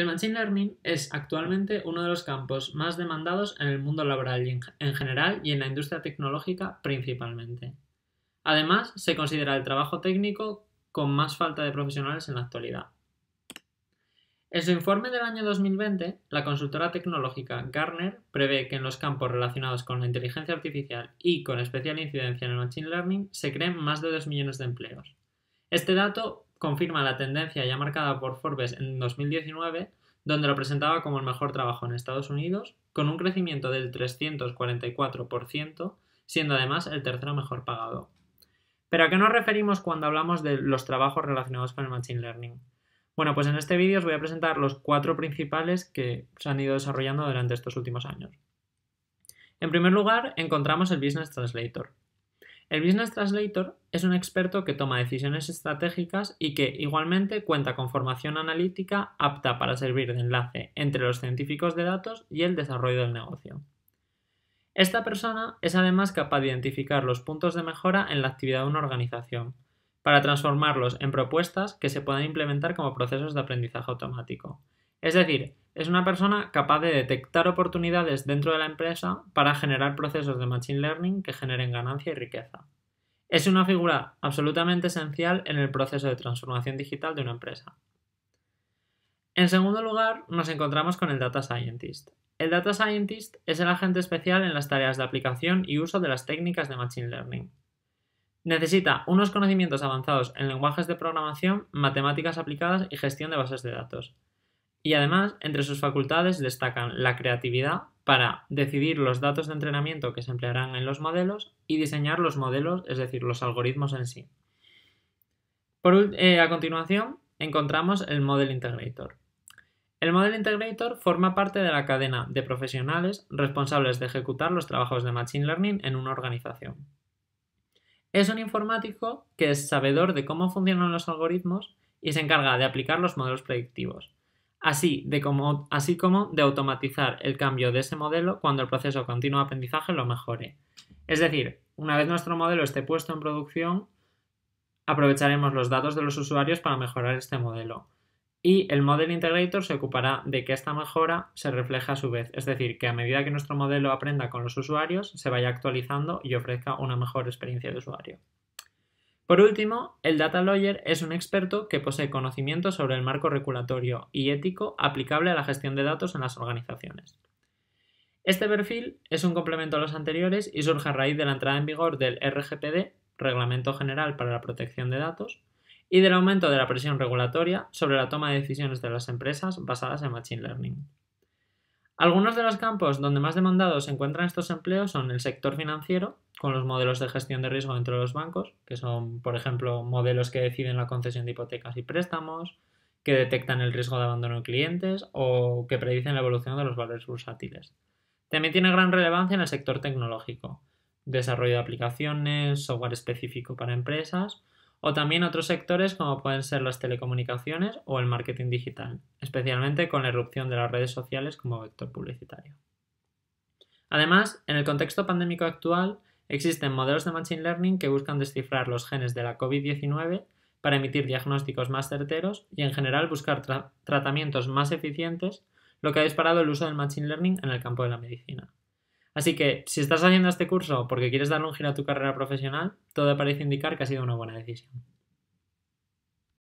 El Machine Learning es actualmente uno de los campos más demandados en el mundo laboral en general y en la industria tecnológica principalmente. Además, se considera el trabajo técnico con más falta de profesionales en la actualidad. En su informe del año 2020, la consultora tecnológica Gartner prevé que en los campos relacionados con la inteligencia artificial y con especial incidencia en el machine learning se creen más de 2 millones de empleos. Este dato confirma la tendencia ya marcada por Forbes en 2019, donde lo presentaba como el mejor trabajo en Estados Unidos, con un crecimiento del 344%, siendo además el tercero mejor pagado. ¿Pero a qué nos referimos cuando hablamos de los trabajos relacionados con el Machine Learning? Bueno, pues en este vídeo os voy a presentar los cuatro principales que se han ido desarrollando durante estos últimos años. En primer lugar, encontramos el Business Translator, el Business Translator es un experto que toma decisiones estratégicas y que igualmente cuenta con formación analítica apta para servir de enlace entre los científicos de datos y el desarrollo del negocio. Esta persona es además capaz de identificar los puntos de mejora en la actividad de una organización, para transformarlos en propuestas que se puedan implementar como procesos de aprendizaje automático. Es decir, es una persona capaz de detectar oportunidades dentro de la empresa para generar procesos de Machine Learning que generen ganancia y riqueza. Es una figura absolutamente esencial en el proceso de transformación digital de una empresa. En segundo lugar, nos encontramos con el Data Scientist. El Data Scientist es el agente especial en las tareas de aplicación y uso de las técnicas de Machine Learning. Necesita unos conocimientos avanzados en lenguajes de programación, matemáticas aplicadas y gestión de bases de datos. Y además, entre sus facultades destacan la creatividad, para decidir los datos de entrenamiento que se emplearán en los modelos y diseñar los modelos, es decir, los algoritmos en sí. Eh, a continuación, encontramos el Model Integrator. El Model Integrator forma parte de la cadena de profesionales responsables de ejecutar los trabajos de Machine Learning en una organización. Es un informático que es sabedor de cómo funcionan los algoritmos y se encarga de aplicar los modelos predictivos, así, de como, así como de automatizar el cambio de ese modelo cuando el proceso continuo de aprendizaje lo mejore. Es decir, una vez nuestro modelo esté puesto en producción, aprovecharemos los datos de los usuarios para mejorar este modelo. Y el Model Integrator se ocupará de que esta mejora se refleje a su vez, es decir, que a medida que nuestro modelo aprenda con los usuarios, se vaya actualizando y ofrezca una mejor experiencia de usuario. Por último, el Data Lawyer es un experto que posee conocimiento sobre el marco regulatorio y ético aplicable a la gestión de datos en las organizaciones. Este perfil es un complemento a los anteriores y surge a raíz de la entrada en vigor del RGPD, Reglamento General para la Protección de Datos, y del aumento de la presión regulatoria sobre la toma de decisiones de las empresas basadas en Machine Learning. Algunos de los campos donde más demandados se encuentran estos empleos son el sector financiero, con los modelos de gestión de riesgo dentro de los bancos, que son, por ejemplo, modelos que deciden la concesión de hipotecas y préstamos, que detectan el riesgo de abandono de clientes o que predicen la evolución de los valores bursátiles. También tiene gran relevancia en el sector tecnológico, desarrollo de aplicaciones, software específico para empresas o también otros sectores como pueden ser las telecomunicaciones o el marketing digital, especialmente con la erupción de las redes sociales como vector publicitario. Además, en el contexto pandémico actual, existen modelos de Machine Learning que buscan descifrar los genes de la COVID-19 para emitir diagnósticos más certeros y en general buscar tratamientos más eficientes, lo que ha disparado el uso del Machine Learning en el campo de la medicina. Así que si estás haciendo este curso porque quieres darle un giro a tu carrera profesional, todo parece indicar que ha sido una buena decisión.